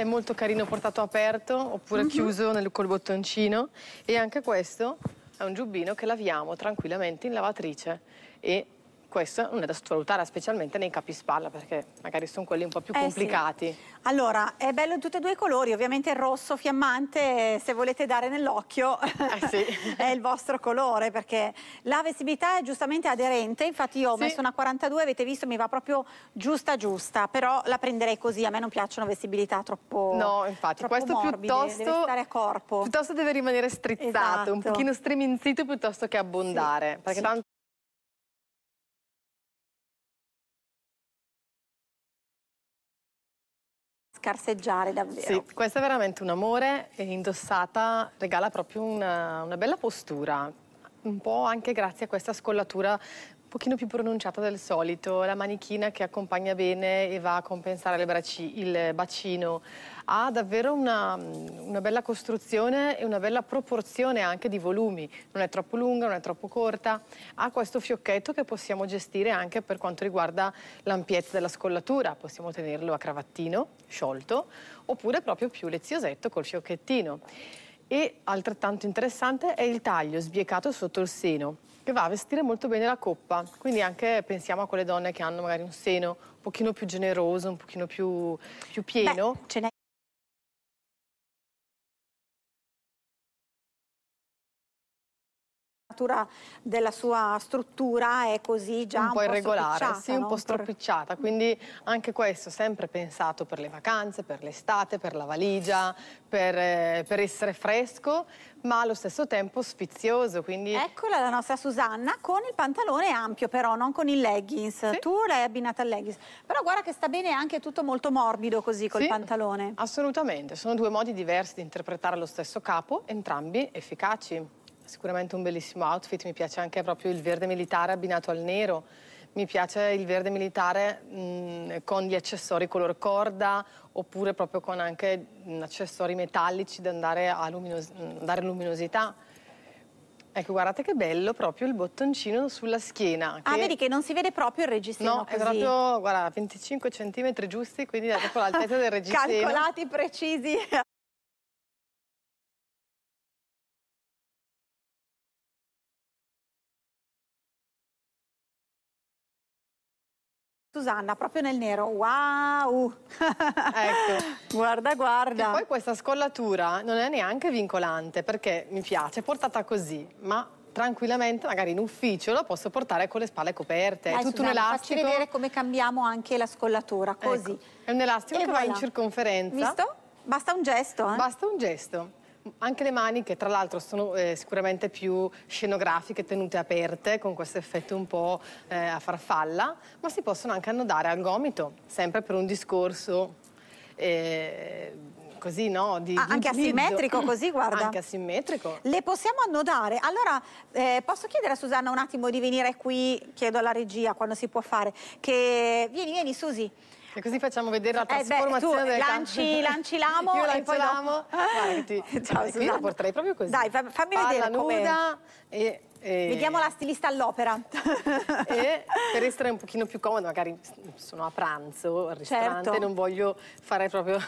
è molto carino portato aperto oppure mm -hmm. chiuso nel, col bottoncino e anche questo è un giubbino che laviamo tranquillamente in lavatrice e questo non è da sottovalutare, specialmente nei capi spalla, perché magari sono quelli un po' più eh complicati. Sì. Allora, è bello in tutti e due i colori, ovviamente il rosso fiammante, se volete dare nell'occhio, eh sì. è il vostro colore, perché la vestibilità è giustamente aderente, infatti io ho sì. messo una 42, avete visto, mi va proprio giusta giusta, però la prenderei così, a me non piacciono vestibilità troppo No, infatti, troppo questo morbide, piuttosto... deve stare a corpo. Piuttosto deve rimanere strizzato, esatto. un pochino striminzito piuttosto che abbondare, perché tanto scarseggiare davvero. Sì, questo è veramente un amore indossata, regala proprio una, una bella postura un po' anche grazie a questa scollatura un pochino più pronunciata del solito, la manichina che accompagna bene e va a compensare braci, il bacino, ha davvero una, una, bella costruzione e una bella proporzione anche di volumi, non è troppo lunga, non è troppo corta, ha questo fiocchetto che possiamo gestire anche per quanto riguarda l'ampiezza della scollatura, possiamo tenerlo a cravattino, sciolto, oppure proprio più leziosetto col fiocchettino. E altrettanto interessante è il taglio sbiecato sotto il seno, che va a vestire molto bene la coppa. Quindi anche pensiamo a quelle donne che hanno magari un seno un pochino più generoso, un pochino più, più pieno. Beh, ce n'è natura della sua struttura è così già un, un po' irregolare, sì, un no? po' stropicciata, quindi anche questo sempre pensato per le vacanze, per l'estate, per la valigia, per, eh, per essere fresco, ma allo stesso tempo sfizioso. Quindi... Eccola la nostra Susanna con il pantalone ampio però, non con il leggings. Sì. Tu l'hai abbinata al leggings. Però guarda che sta bene anche tutto molto morbido così col sì, pantalone. Assolutamente, sono due modi diversi di interpretare lo stesso capo, entrambi efficaci sicuramente un bellissimo outfit, mi piace anche proprio il verde militare abbinato al nero, mi piace il verde militare mh, mm, con gli accessori color corda oppure proprio con anche mh, mm, accessori metallici da andare a luminos mm, dare luminosità. Ecco, guardate che bello proprio il bottoncino sulla schiena. Ah, che... Ah, vedi che non si vede proprio il registro. No, così. è proprio, guarda, 25 cm giusti, quindi è proprio l'altezza del registro. Calcolati precisi. Susanna, proprio nel nero, wow! ecco. Guarda, guarda. E poi questa scollatura non è neanche vincolante, perché mi piace, è portata così, ma tranquillamente, magari in ufficio, la posso portare con le spalle coperte. Dai, è tutto Susanna, un elastico. Facci vedere come cambiamo anche la scollatura, così. Ecco. È un elastico e che voilà. va in circonferenza. Visto? Basta un gesto, eh? Basta un gesto anche le mani che tra l'altro sono eh, sicuramente più scenografiche, tenute aperte con questo effetto un po' eh, a farfalla, ma si possono anche annodare al gomito, sempre per un discorso eh, così, no? Di, ah, di anche utilizzo. asimmetrico così, guarda. Anche asimmetrico. Le possiamo annodare. Allora, eh, posso chiedere a Susanna un attimo di venire qui, chiedo alla regia quando si può fare, che... Vieni, vieni Susi. E così facciamo vedere la trasformazione eh beh, tu lanci, lanci l'amo Io lancio l'amo. No. Vai, Ciao, Susanna. Io la porterei proprio così. Dai, fammi Palla vedere come... nuda e... E... Vediamo la stilista all'opera. e per essere un pochino più comodo, magari sono a pranzo al ristorante, certo. non voglio fare proprio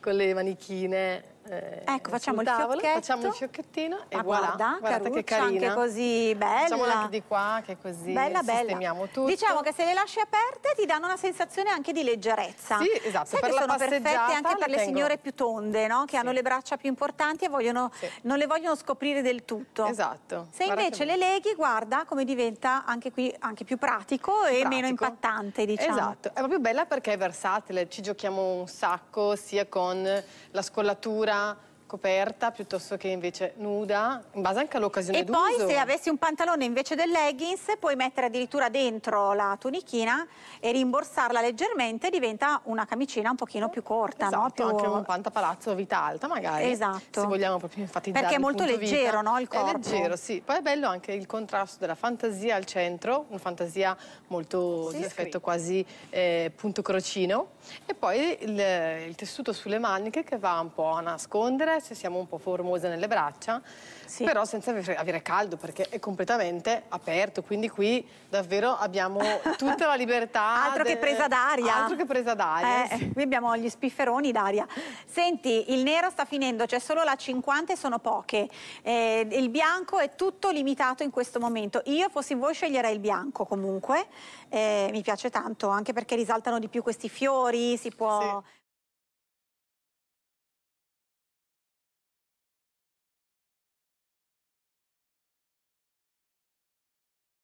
con le manichine eh, ecco, facciamo il, tavolo, facciamo il fiocchettino e ah, voilà, guarda, guarda che carina. anche così bella. Facciamola anche di qua, che così bella, sistemiamo bella. tutto. Diciamo che se le lasci aperte ti danno una sensazione anche di leggerezza. Sì, esatto. Sai per che sono perfette anche per le, tengo... signore più tonde, no? Che sì. hanno le braccia più importanti e vogliono, sì. non le vogliono scoprire del tutto. Esatto. Se invece le leghi, guarda come diventa anche qui anche più pratico e pratico. meno impattante, diciamo. Esatto. È proprio bella perché è versatile, ci giochiamo un sacco sia con la scollatura 랑 coperta piuttosto che invece nuda, in base anche all'occasione d'uso. E poi se avessi un pantalone invece del leggings puoi mettere addirittura dentro la tunichina e rimborsarla leggermente, diventa una camicina un pochino più corta. Esatto, no? più... anche un pantapalazzo vita alta magari, esatto. se vogliamo proprio enfatizzare Perché è molto leggero vita. no, il corpo. È leggero, sì. Poi è bello anche il contrasto della fantasia al centro, una fantasia molto sì, di effetto quasi eh, punto crocino, e poi il, il tessuto sulle maniche che va un po' a nascondere se siamo un po' formose nelle braccia, sì. però senza avere caldo perché è completamente aperto, quindi qui davvero abbiamo tutta la libertà. altro del... che presa d'aria. Altro che presa d'aria. Eh, sì. Qui abbiamo gli spifferoni d'aria. Senti, il nero sta finendo, c'è solo la 50 e sono poche. Eh, il bianco è tutto limitato in questo momento. Io fossi voi sceglierei il bianco comunque, eh, mi piace tanto, anche perché risaltano di più questi fiori, si può... Sì.